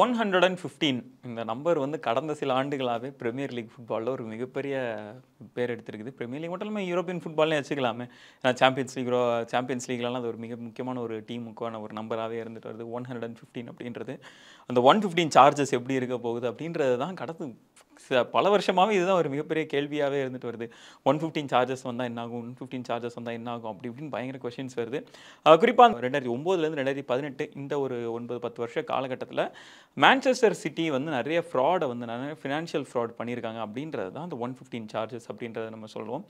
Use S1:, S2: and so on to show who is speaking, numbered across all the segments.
S1: one hundred and fifteen இந்த number வந்து கடந்த சில ஆண்டுகளாகவே ப்ரீமியர் லீக் ஃபுட்பாலில் ஒரு மிகப்பெரிய பேர் எடுத்திருக்குது ப்ரீமியர் லீக் மட்டும் இல்லாமல் யூரோப்பியன் ஃபுட்பால்னே வச்சுக்கலாமே ஏன்னா சாம்பியன்ஸ் லீக் சாம்பியன்ஸ் லீக்லலாம் அது ஒரு மிக முக்கியமான ஒரு டீமுக்கான ஒரு நம்பராகவே இருந்துட்டு வருது ஒன் ஹண்ட்ரட் அண்ட் ஃபிஃப்டீன் அப்படின்றது அந்த ஒன் ஃபிஃப்டீன் சார்ஜஸ் எப்படி இருக்க போகுது அப்படின்றது தான் கடத்து பல வருஷமாகவே இதுதான் ஒரு மிகப்பெரிய கேள்வியாகவே இருந்துட்டு வருது ஒன் ஃபிஃப்டீன் சார்ஜஸ் வந்தால் என்னாகும் ஒன் ஃபிஃப்டீன் சார்ஜஸ் வந்தால் என்ன ஆகும் அப்படி இப்படின்னு பயங்கர கொஷின்ஸ் வருது குறிப்பாக ரெண்டாயிரத்தி ஒம்போதுலேருந்து ரெண்டாயிரத்தி பதினெட்டு இந்த ஒரு ஒன்பது பத்து வருஷ காலகட்டத்தில் மேன்செஸ்டர் சிட்டி வந்து நிறைய ஃப்ராடை வந்து நிறைய ஃபினான்ஷியல் ஃப்ராட் பண்ணியிருக்காங்க அப்படின்றது தான் அந்த ஒன் ஃபிஃப்டீன் சார்ஜஸ் அப்படின்றத நம்ம சொல்லுவோம்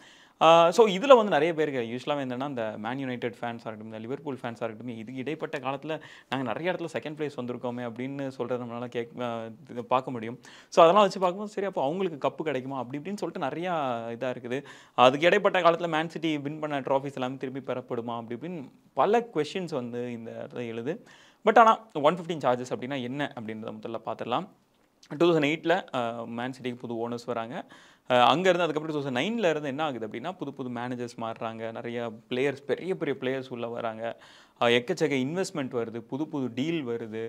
S1: ஸோ இதில் வந்து நிறைய பேருக்கு யூஸ்வலாக என்னென்னா இந்த மேன் யுனைடெட் ஃபேன்ஸாக இருக்கட்டும் இந்த லிவர்பூல் ஃபேன்ஸாக இருக்கட்டும் இது இடைப்பட்ட காலத்தில் நாங்கள் நிறைய இடத்துல செகண்ட் ப்ளேஸ் வந்திருக்கோமே அப்படின்னு சொல்கிறத நம்மளால் கேக் பார்க்க முடியும் ஸோ அதெல்லாம் வச்சு பார்க்கும்போது சரி அப்போ அவங்களுக்கு கப்பு கிடைக்குமா அப்படி இப்படின்னு சொல்லிட்டு நிறையா இதாக இருக்குது அதுக்கு இடைப்பட்ட காலத்தில் மேன் சிட்டி வின் பண்ண ட்ராஃபிஸ் எல்லாமே திரும்பி பெறப்படுமா அப்படி இப்படின்னு பல கொஷின்ஸ் வந்து இந்த எழுது பட் ஆனால் ஒன் ஃபிஃப்டின் சார்ஜஸ் அப்படின்னா என்ன அப்படின்றத முதல்ல பார்த்துடலாம் டூ தௌசண்ட் எயிட்டில் மேன் சிட்டிக்கு புது ஓனர்ஸ் வராங்க அங்கேருந்து அதுக்கப்புறம் டூ தௌசண்ட் நைனில் இருந்து என்ன ஆகுது அப்படின்னா புது புது மேனேஜர்ஸ் மாறுறாங்க நிறைய பிளேயர்ஸ் பெரிய பெரிய பிளேயர்ஸ் உள்ளே வராங்க எக்கச்சக்க இன்வெஸ்ட்மெண்ட் வருது புது புது டீல் வருது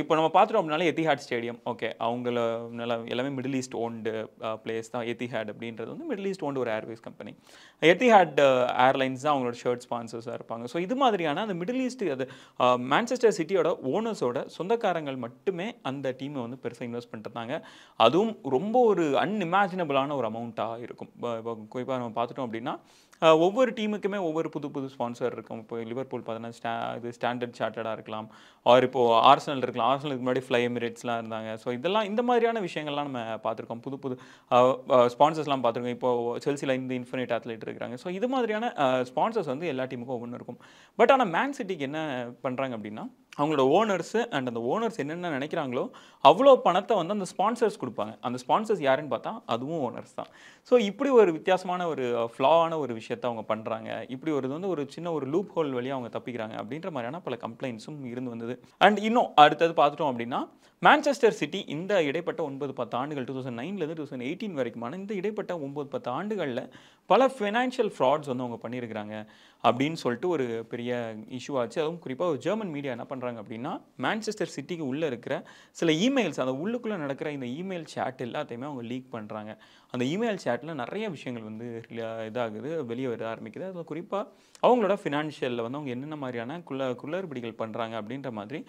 S1: இப்போ நம்ம பார்த்துட்டோம் அப்படின்னாலே எத்திஹாட் ஸ்டேடியம் ஓகே அவங்கள நல்லா எல்லாமே மிடில் ஈஸ்ட் ஓன்டு பிளேஸ் தான் எத்திஹேட் அப்படின்றது வந்து மிடில் ஈஸ்ட் ஓன்டு ஒரு ஏர்வேஸ் கம்பெனி எத்திஹாட் ஏர்லைன்ஸ் தான் அவங்களோட ஷர்ட் ஸ்பான்சர்ஸாக இருப்பாங்க ஸோ இது மாதிரியான அந்த மிடில் ஈஸ்ட் அது மேன்செஸ்டர் சிட்டியோட ஓனர்ஸோட சொந்தக்காரங்கள் மட்டுமே அந்த டீமை வந்து பெருசாக இன்வெஸ்ட் பண்ணிருந்தாங்க அதுவும் ரொம்ப ஒரு அன்இமேஜினபிளான ஒரு அமௌண்ட்டாக இருக்கும் இப்போ குறிப்பாக நம்ம பார்த்துட்டோம் அப்படின்னா ஒவ்வொரு டீமுக்குமே ஒவ்வொரு புது புது ஸ்பான்சர் இருக்கும் இப்போ லிவர்பூல் பார்த்தீங்கன்னா ஸ்டா இது ஸ்டாண்டர்ட் சார்ட்டடாக இருக்கலாம் ஆர் இப்போது ஆர்சனல் இருக்கலாம் ஆர்சனலுக்கு முன்னாடி ஃப்ளை எமிரேட்ஸ்லாம் இருந்தாங்க ஸோ இதெல்லாம் இந்த மாதிரியான விஷயங்கள்லாம் நம்ம பார்த்துருக்கோம் புது புது ஸ்பான்சர்ஸ்லாம் பார்த்துருக்கோம் இப்போது செல்சியில் இந்த இன்ஃபினிட் அத்லீட் இருக்கிறாங்க ஸோ இது மாதிரியான ஸ்பான்சர்ஸ் வந்து எல்லா டீமுக்கும் ஒவ்வொன்று இருக்கும் பட் ஆனால் மேன் சிட்டிக்கு என்ன பண்ணுறாங்க அப்படின்னா அவங்களோட ஓனர்ஸு அண்ட் அந்த ஓனர்ஸ் என்னென்ன நினைக்கிறாங்களோ அவ்வளோ பணத்தை வந்து அந்த ஸ்பான்சர்ஸ் கொடுப்பாங்க அந்த ஸ்பான்சர்ஸ் யாருன்னு பார்த்தா அதுவும் ஓனர்ஸ் தான் ஸோ இப்படி ஒரு வித்தியாசமான ஒரு ஃப்ளாவான ஒரு விஷயத்தை அவங்க பண்ணுறாங்க இப்படி ஒரு இது வந்து ஒரு சின்ன ஒரு லூப் ஹோல் வழியாக அவங்க தப்பிக்கிறாங்க அப்படின்ற மாதிரியான பல கம்ப்ளைண்ட்ஸும் இருந்து வந்தது அண்ட் இன்னும் அடுத்தது பார்த்துட்டோம் அப்படின்னா மேன்செஸ்டர் சிட்டி இந்த இடைப்பட்ட ஒன்பது பத்து ஆண்டுகள் டூ தௌசண்ட் நைன்லேருந்து டூ தௌசண்ட் எயிட்டீன் வரைக்குமான இந்த இடைப்பட்ட ஒன்பது பத்து ஆண்டுகளில் பல ஃபினான்ஷியல் ஃப்ராட்ஸ் வந்து அவங்க பண்ணியிருக்கிறாங்க அப்படின்னு சொல்லிட்டு ஒரு பெரிய இஷ்யூ ஆச்சு அதுவும் குறிப்பாக ஒரு ஜெர்மன் மீடியா என்ன பண்ணுறாங்க அப்படின்னா மேன்செஸ்டர் சிட்டிக்கு உள்ளே இருக்கிற சில இமெயில்ஸ் அந்த உள்ளுக்குள்ளே நடக்கிற இந்த இமெயில் சேட் எல்லாத்தையுமே அவங்க லீக் பண்ணுறாங்க அந்த இமெயில் சேட்டில் நிறைய விஷயங்கள் வந்து இதாகுது வெளியே வர ஆரம்பிக்குது அதில் குறிப்பாக அவங்களோட ஃபினான்ஷியலில் வந்து அவங்க என்னென்ன மாதிரியான குள்ள குளறுபடிகள் பண்ணுறாங்க அப்படின்ற மாதிரி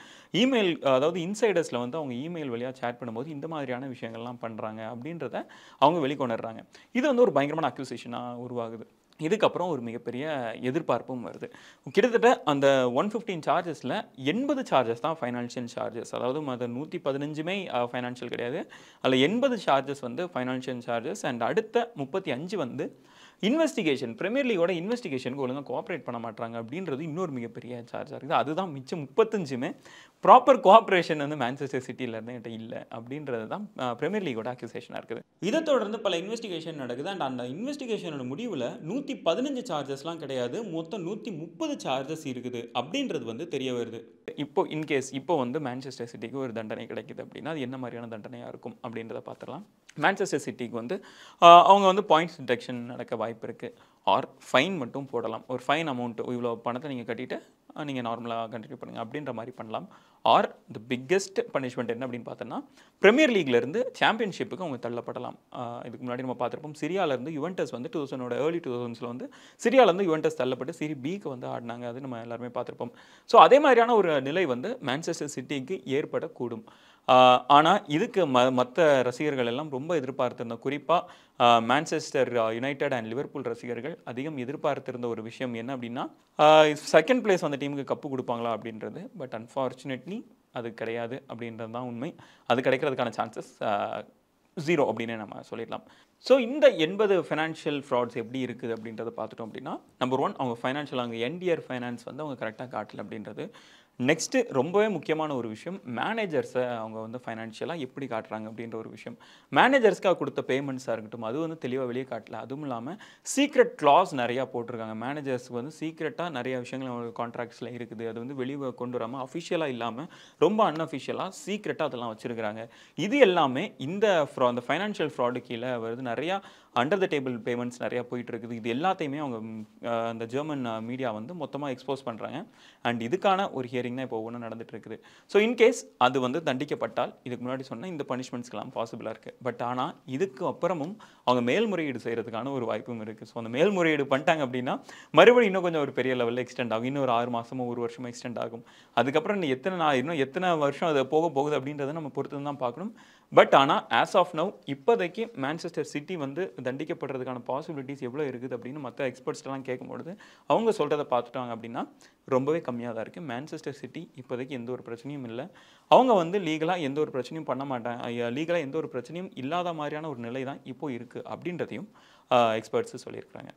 S1: இமெயில் அதாவது இன்சைடர்ஸில் வந்து அவங்க இமெயில் வழியாக சேட் பண்ணும்போது இந்த மாதிரியான விஷயங்கள்லாம் பண்ணுறாங்க அப்படின்றத அவங்க வெளிக்கொணர்றாங்க இது வந்து ஒரு பயங்கரமான அக்யூசேஷனாக உருவாகுது இதுக்கப்புறம் ஒரு மிகப்பெரிய எதிர்பார்ப்பும் வருது கிட்டத்தட்ட அந்த ஒன் ஃபிஃப்டீன் சார்ஜஸில் எண்பது சார்ஜஸ் தான் ஃபைனான்ஷியல் சார்ஜஸ் அதாவது அது நூற்றி பதினஞ்சுமே ஃபைனான்ஷியல் கிடையாது அதில் எண்பது சார்ஜஸ் வந்து ஃபைனான்ஷியல் சார்ஜஸ் அண்ட் அடுத்த முப்பத்தி அஞ்சு வந்து இன்வெஸ்டிகேஷன் பிரீமியர் லீகோட இன்வெஸ்டிகேஷனுக்கு ஒழுங்காக கோஆப்ரேட் பண்ண மாட்டாங்க அப்படின்றது இன்னொரு மிகப்பெரிய சார்ஜாக இருக்குது அதுதான் மிச்சம் முப்பத்தஞ்சுமே ப்ராப்பர் கோஆப்ரேஷன் வந்து மேன்செஸ்டர் சிட்டியில் இருந்து கிட்ட இல்லை அப்படின்றது தான் பிரீமியர் லீகோட அக்யூசேஷனாக இருக்குது இதை தொடர்ந்து பல இன்வெஸ்டிகேஷன் நடக்குது அண்ட் அந்த இன்வெஸ்டிகேஷனோட முடிவில் நூற்றி பதினஞ்சு சார்ஜஸ்லாம் கிடையாது மொத்தம் நூற்றி முப்பது சார்ஜஸ் இருக்குது அப்படின்றது வந்து தெரிய வருது இப்போ இன்கேஸ் இப்போ வந்து மேன்செஸ்டர் சிட்டிக்கு ஒரு தண்டனை கிடைக்குது அப்படின்னா அது என்ன மாதிரியான தண்டனையாக இருக்கும் அப்படின்றத பார்த்துடலாம் மேன்செஸ்டர் சிட்டிக்கு வந்து அவங்க வந்து பாயிண்ட்ஸ் டிடெக்ஷன் நடக்க வாய்ப்பு இருக்குது ஆர் ஃபைன் மட்டும் போடலாம் ஒரு ஃபைன் அமௌண்ட்டு இவ்வளோ பணத்தை நீங்கள் கட்டிட்டு நீங்கள் நார்மலாக கண்டினியூ பண்ணுங்கள் அப்படின்ற மாதிரி பண்ணலாம் ஆர் த பிக்கெஸ்ட் பனிஷ்மெண்ட் என்ன அப்படின்னு பார்த்தோன்னா ப்ரீமியர் லீக்லேருந்து சாம்பியன்ஷிப்புக்கு அவங்க தள்ளப்படலாம் இதுக்கு முன்னாடி நம்ம பார்த்துருப்போம் சிரியாவிலேருந்து யுவன்டஸ் வந்து டூ தௌசண்டோட ஏர்லி டூ தௌசண்ட்ஸில் வந்து சிரியாவிலேருந்து யுவன்டஸ் தள்ளப்பட்டு சிரி பிக்கு வந்து ஆடினாங்க அது நம்ம எல்லாருமே பார்த்துருப்போம் ஸோ அதே மாதிரியான ஒரு நிலை வந்து மேன்செஸ்டர் சிட்டிக்கு ஏற்படக்கூடும் ஆனால் இதுக்கு ம மற்ற ரசிகர்கள் எல்லாம் ரொம்ப எதிர்பார்த்திருந்தோம் குறிப்பாக மான்செஸ்டர் யுனைடெட் அண்ட் லிவர்பூல் ரசிகர்கள் அதிகம் எதிர்பார்த்திருந்த ஒரு விஷயம் என்ன அப்படின்னா செகண்ட் பிளேஸ் அந்த டீமுக்கு கப்பு கொடுப்பாங்களா அப்படின்றது பட் அன்ஃபார்ச்சுனேட்லி அது கிடையாது அப்படின்றது தான் உண்மை அது கிடைக்கிறதுக்கான சான்சஸ் ஜீரோ அப்படின்னு நம்ம சொல்லிடலாம் ஸோ இந்த எண்பது ஃபினான்ஷியல் ஃப்ராட்ஸ் எப்படி இருக்குது அப்படின்றத பார்த்துட்டோம் அப்படின்னா நம்பர் ஒன் அவங்க ஃபைனான்ஷியல் அவங்க என்டிஆர் ஃபைனான்ஸ் வந்து அவங்க கரெக்டாக காட்டல அப்படின்றது நெக்ஸ்ட்டு ரொம்பவே முக்கியமான ஒரு விஷயம் மேனேஜர்ஸை அவங்க வந்து ஃபைனான்ஷியலாக எப்படி காட்டுறாங்க அப்படின்ற ஒரு விஷயம் மேனேஜர்ஸ்க்காக கொடுத்த பேமெண்ட்ஸாக இருக்கட்டும் அது வந்து தெளிவாக வெளியே காட்டல அதுவும் இல்லாமல் சீக்ரெட் க்ளாஸ் நிறையா போட்டிருக்காங்க மேனேஜர்ஸ்க்கு வந்து சீக்ரெட்டாக நிறையா விஷயங்கள் அவங்களுக்கு கான்ட்ராக்ட்ஸில் இருக்குது அது வந்து வெளியே கொண்டு வராமல் அஃபிஷியலாக இல்லாமல் ரொம்ப அன்அஃபிஷியலாக சீக்ரெட்டாக அதெல்லாம் வச்சுருக்கிறாங்க இது எல்லாமே இந்த ஃப்ரா இந்த ஃபைனான்ஷியல் ஃப்ராடு கீழே வருது நிறையா அண்டர் த டேபிள் பேமெண்ட்ஸ் நிறையா போயிட்டு இருக்குது இது எல்லாத்தையுமே அவங்க அந்த ஜெர்மன் மீடியா வந்து மொத்தமாக எக்ஸ்போஸ் பண்ணுறாங்க அண்ட் இதுக்கான ஒரு ஹியரிங் தான் இப்போ ஒன்று நடந்துட்டு இருக்குது ஸோ இன்கேஸ் அது வந்து தண்டிக்கப்பட்டால் இதுக்கு முன்னாடி சொன்னால் இந்த பனிஷ்மெண்ட்ஸ்க்கெலாம் பாசிபிளாக இருக்குது பட் ஆனால் இதுக்கு அப்புறமும் அவங்க மேல்முறையீடு செய்கிறதுக்கான ஒரு வாய்ப்பும் இருக்குது ஸோ அந்த மேல்முறையீடு பண்ணிட்டாங்க அப்படின்னா மறுபடியும் இன்னும் கொஞ்சம் ஒரு பெரிய லெவலில் எக்ஸ்டெண்ட் ஆகும் இன்னும் ஒரு ஆறு மாதமோ ஒரு வருஷமோ எக்ஸ்டெண்ட் ஆகும் அதுக்கப்புறம் இன்னும் எத்தனை நான் இன்னும் எத்தனை வருஷம் அது போக போகுது அப்படின்றத நம்ம பொறுத்து தான் பார்க்கணும் பட் ஆனால் ஆஸ் ஆஃப் நவ் இப்போதைக்கு மேன்செஸ்டர் சிட்டி வந்து தண்டிக்கப்படுறதுக்கான பாசிபிலிட்டிஸ் எவ்வளோ இருக்குது அப்படின்னு மற்ற எக்ஸ்பர்ட்ஸ்லாம் கேட்கும்பொழுது அவங்க சொல்கிறத பார்த்துட்டாங்க அப்படின்னா ரொம்பவே கம்மியாக தான் இருக்குது மேன்செஸ்டர் சிட்டி இப்போதைக்கு எந்த ஒரு பிரச்சனையும் இல்லை அவங்க வந்து லீகலாக எந்த ஒரு பிரச்சனையும் பண்ண மாட்டாங்க லீகலாக எந்த ஒரு பிரச்சனையும் இல்லாத மாதிரியான ஒரு நிலை தான் இப்போது இருக்குது அப்படின்றதையும் எக்ஸ்பர்ட்ஸு சொல்லியிருக்கிறாங்க